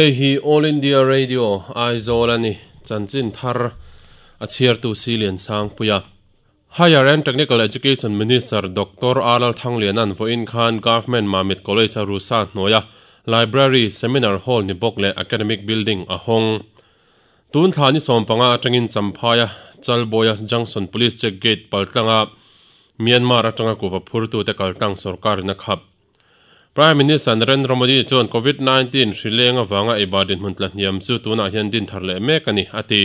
hey hi all india radio i zo lana chanchin thar a chier tu silian sang puya higher and technical education minister dr alal t h a n g l a n a n voin khan government mamit college arusa noya library seminar hall ni bokle academic building ahong tun thani sompanga changin champaya chalboya junction police check gate paltanga myanmar atanga k u a phur tu te kaltang sarkar na kha Prime Minister Narendra Modi chuan COVID-19 Sri Lanka wanga ibadin hun tlan hiam chu tuna hian din tharle me kani ati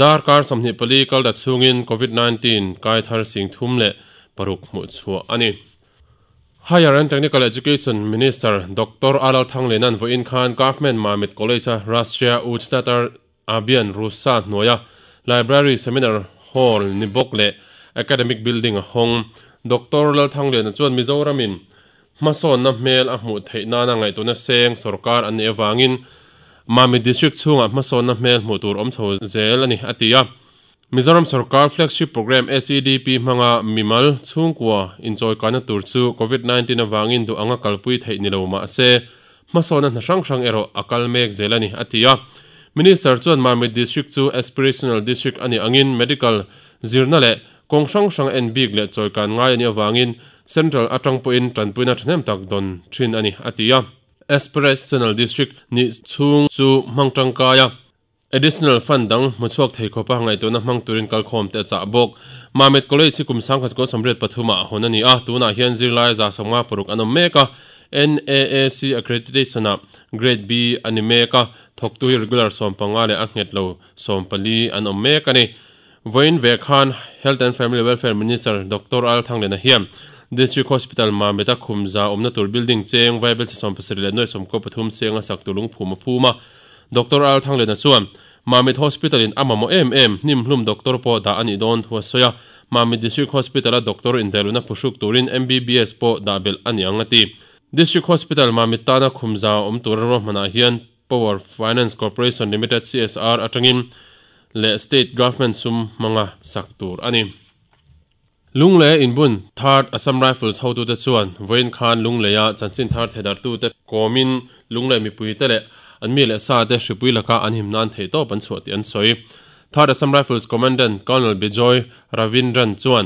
dar kar samni political da chungin COVID-19 kai thar sing thum le paruk mu chu ani Higher and Technical Education Minister Dr. Alal Thanglenan voin Khan Government Mamit College Russia Uchtatar Abian Rusa Noya Library Seminar Hall Nibokle Academic Building Hong Dr. Lal Thanglenan chuan Mizoramin masawn na hmel a hmuh theihna na ngaih na seng sarkar an evangin mami district chunga hmasawn na hmel hmuh tur awmtho zel ani atia mizoram sarkar flagship program SEDP manga mimal chhungkua enjoy kana tur chu covid-19 awangin du anga kalpui theihni loma ase masona na hrang ero akal mek zelani atia minister chuan mami district chu aspirational district ani angin medical zirna le Sang hrang en big le choi kan ngai ani awangin central atang po in tran puina thnem tak don thin ani atia aspirational district ni chung chu mangtang kaya additional fund dang muchuak thei khopa hangai to na mang turin kal khom te cha bok mamet college si kum sang khas ko samret pathuma honani a ah tuna hian zir lai za songa puruk anom meka NAAC accreditation a grade B meka animeka tu regular som pangale angnet lo som pali anom meka ni voin ve khan health and family welfare minister dr al thanglena hiam district hospital ma meta khumza omna tur building cheng viable som pasir le noi som ko pathum senga sak tulung phuma phuma doctor al thang le na chuan mamit hospital in amamo em em nim hlum doctor po da ani don thua soya mamit district hospital a doctor in deluna pushuk turin mbbs po da bel ani angati district hospital mamit tana khumza om tur ro mana hian power finance corporation limited csr atangin le state government sum manga saktur ani ลุงเลยอินบุนทาร์ดอัสมไรฟิลส์เข้าดูแต่ส่วนเวนคานลุงเลยอะจันจินทาร์ดเฮดาร์ตูเตกอมินลุงเลยมีปุยแต่ละอันมีเลสาเดชิปุยละกาอันหิมนันเทโตปันส่วนที่อันสวยทาร์ดอัสมไรฟิลส์คอมมานเดนคอนเนลบิจอยราวินรันจวน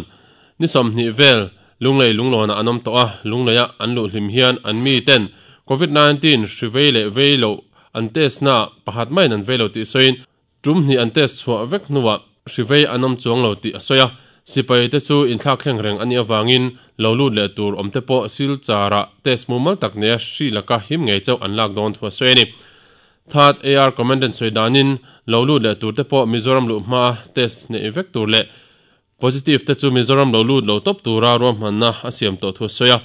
นิสมนิเวลลุงเลยลุงหลนอันนมตัวลุงเลยอะอันลุลิมเฮียนอันมีเตนโควิด19ชิเวเลเวโลอันเตสนาปะหัดไม่นันเวโลติสวยจุมนี่อันเตสชัวเวกนัวชิเวอันนมจวงโลติอสวย sipai te chu in thla khleng reng ani awangin lo lut le tur omte pawh sil chara test mumal tak ne sri laka him ngei chau an lak don thua swe ni that ar commandant soidanin lo lut le tur te pawh mizoram lu ma test ne evek tur le positive te chu mizoram lo lut lo top tura ro man na asiam to thua soya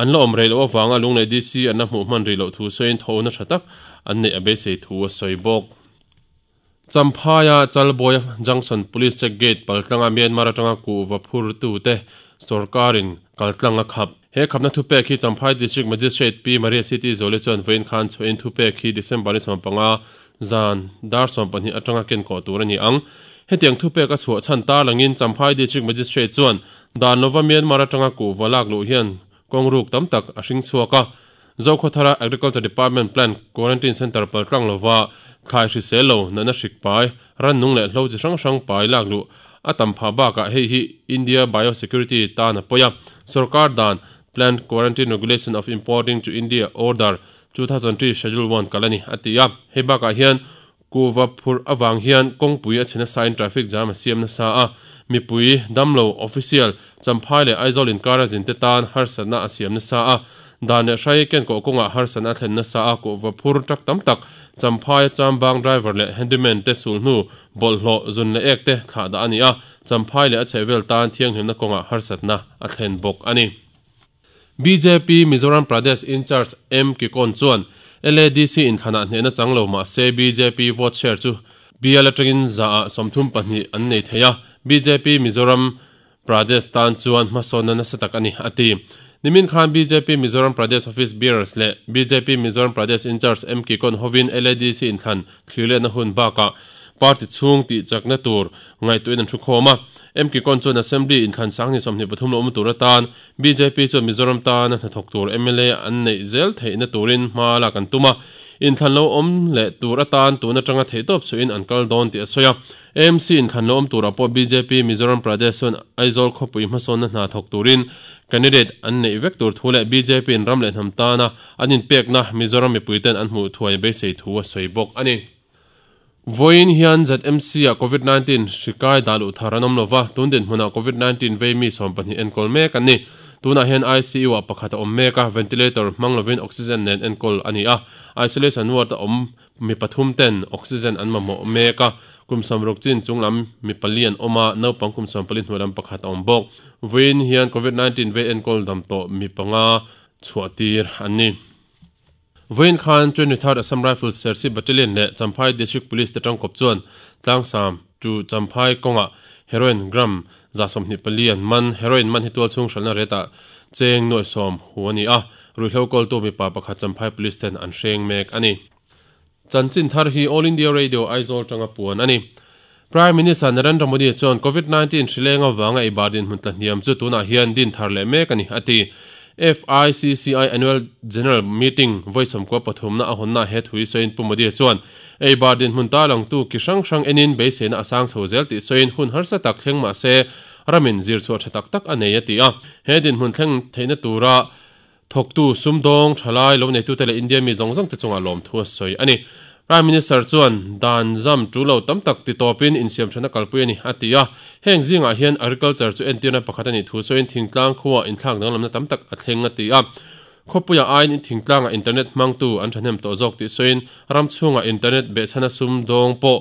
an lo omrei lo awanga lung nei dc an na mu man ri lo thu soin tho na thatak an ne abe sei thu soi bok champhaya chalboy junction police check gate paltanga myanmar atanga ku vaphur tu te sorkarin kaltanga khap he khapna thu pe khi champhai district magistrate p Maria city zole chon vein khan chu in thu pe khi december som panga zan dar som pani atanga ken ko turani ang he tiang thu pe ka chu chan ta langin champhai district magistrate chuan da nova myanmar atanga ku walak lo hian kongruk tam tak Ashing chuaka ka zokhotara agriculture department plan quarantine center pal tlang lova khai hri se lo nana hrik pai ran nung le hlo chi hrang hrang pai lak lu atam pha ba ka hei hi india biosecurity ta na poya sarkar dan plan quarantine regulation of importing to india order 2003 schedule 1 kalani atia heba ka hian kuwaphur awang hian kongpui a chhena sign traffic jam a siam na sa a mipui damlo official champhai le aizolin karajin te tan harsana a siam na sa a ดานเนชายเกนกอกงะฮาร์นทนนะาอกอวะพูรตักตัมตักจัพายจับางไรเวอเฮนดิเมนเตสูนูบอลโลซุนเลกเตานีจพายเลอเชเวลตนทียงเนกงารัตนะอนบกอนี BJP Mizoram Pradesh in charge M Kikon c h n LADC in thana ne na changlo ma se BJP vote r chu B l t i c in za somthum p a n i an nei theya BJP Mizoram Pradesh tan chuan ma sona na satak ani ati Nimin Khan BJP Mizoram Pradesh Office Bears le BJP Mizoram Pradesh in charge MK Kon Hovin LADC in Than thrile na hun baka party chung ti chakna tur ngai tuin an thu khoma MK Kon chon assembly in Than sangni somni pathum lo umtura tan BJP chon Mizoram ta na thok tur MLA an nei zel theina turin ma la kan tuma in than lo om le tur atan tuna tanga thei top chu in ankal don ti asoya AMC in than lo om tur apo BJP Mizoram Pradesh on aizol kho pui ma son na thok turin candidate an nei vector tur thule BJP in ram le tham ta na anin pek na Mizoram mi puiten an mu thuai be sei thu soi bok ani voin hian MC a COVID-19 shikai dalu tharanom lova tundin hmuna COVID-19 veimi som pani enkol me kan ni tunah hian ICU a pakhat a awm mek a ventilator hmang lovin oxygen nen en kawl a a isolation ward a awm mi pathum ten oxygen an mamawh mek a kumsam ruk chin chunglam mi pali an awma naupang sam pali hnualam pakhat a awm bok vuin hian covid-19 ve en kawl dam to mi panga chhuatir tir an Vain Khan 23rd Assam Rifles Sersi Battalion le Champai District Police te tang kop chuan tlang sam tu Champhai konga heroin gram zasom ni palien man heroin man hitual chung shalna reta cheng noi som huani a ru hlo kol to mi pa pa kham phai police ten an sheng mek ani chan chin thar hi all india radio aizol tanga puan ani prime minister narendra modi chon covid 19 shilenga wanga ibadin hun tan niam chu tuna hian din thar le mek ani ati FICCI Annual General Meeting voi som kwa pathum na ahon na het hui soin pumadir suan. Ei bar din hun talang tu kishang shang enin bai se na asang so zel ti soin hun harsa tak thang ma se ramin zir suwa cha tak tak aneya ti a. He din hun thang thayna tu ra thok tu sum dong chalai lom ne tu tele India mi zong zong te chunga lom thua soi ani. Prime Minister Chuan dan zam tu lo tam tak ti topin in siam thana kalpui ani atia heng jing hian agriculture chu entina pakhat ani thu so in thingtlang khuwa in thlang nang lamna tam tak a thleng atia khopuya ain in thingtlang a internet mang tu an thanem to jok ti so in ram chunga internet be chana sum dong po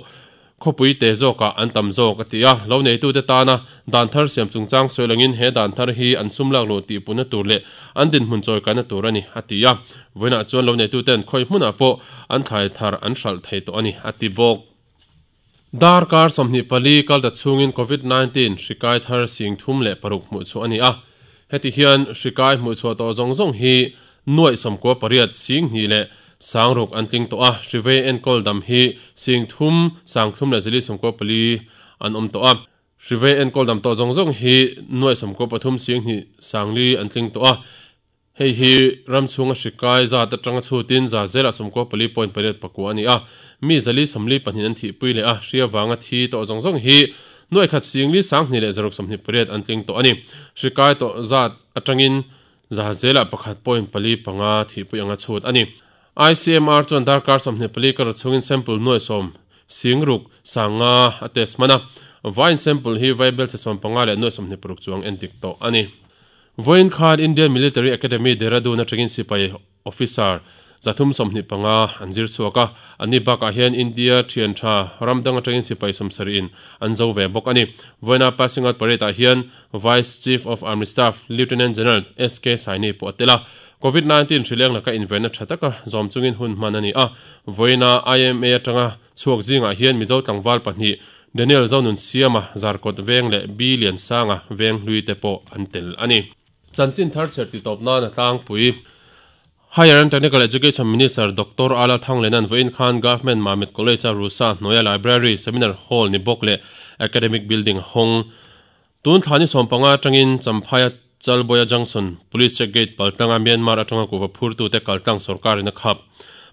ขปุยเตโซกะอันตำโซกติยะเราในตู้เตตานะดันทาร์เสียมจุงจังสวยลังินเฮดันทาร์ฮีอันซุ่มลักโลตีปุนตูเลอันดินหุ่นจอยกันตัวรนิอัติยาเวนัาจวนเราในตู้เต็นคอยมุนอโปอันขายทาร์อันชัลไทยตัวนี้อติบอกดาร์การสมนิปลีกัลดัชงอินโควิด -19 สิกายทาร์สิงทุ่มเละปรุกมุชอันนี้อ่ะเฮติเฮียนสิกายมุชตัวจงจงฮีหน่วยสมกัวปริยัดสิงฮีเละ sang rok an tling to a rive en kol dam hi sing thum sang thum la zili som ko pali an om to a rive en kol dam to zong zong hi noi som ko pathum sing hi sang li an tling to a hei hi ram chunga shikai za ta tanga chu tin za zela som ko pali point paret pakwa ani a mi zali li panin an thi pui le a ria wanga thi to zong zong hi noi khat sing li sang ni le zarok som ni paret an tling to ani shikai to za atangin za zela pakhat point pali panga thi pui anga chut ani icmr cuandarkar snipalkaraisamplnuasiguks atesmasamiain india military aademy deis aaaasiahan viechief of army staff leutenant general sk phtela covid 19 thrileng ka invena thataka zom chungin hun manani a voina ima tanga chuak zinga hian mizo tlangwal pahni daniel zonun siama zarkot veng le billion sanga veng lui te po antel ani chanchin thar serti top na na tang pui Higher and Technical Education Minister Dr. Ala Thanglenan voin Khan Government Mamet College Rusa Noya Library Seminar Hall ni Bokle Academic Building Hong tun thani sompanga tangin champhaia चलब junction पुल check gate पाल्का मेनमार अथवा फुर खप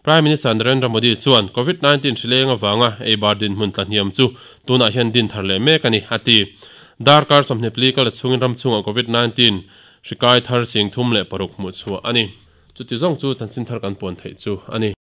prime minister Narendra Modi मनी covid nineteen ल्याङ ए बार् दिन मुन् कन्चु तुन अहिले दिन धर ल्या मेक हाती दार् कार्मेप्लिका सू रु कट नाइन्टिन सिका थुमे परु मुत्छु अनि चुचि जङ्गु पोन थै थैचु अनि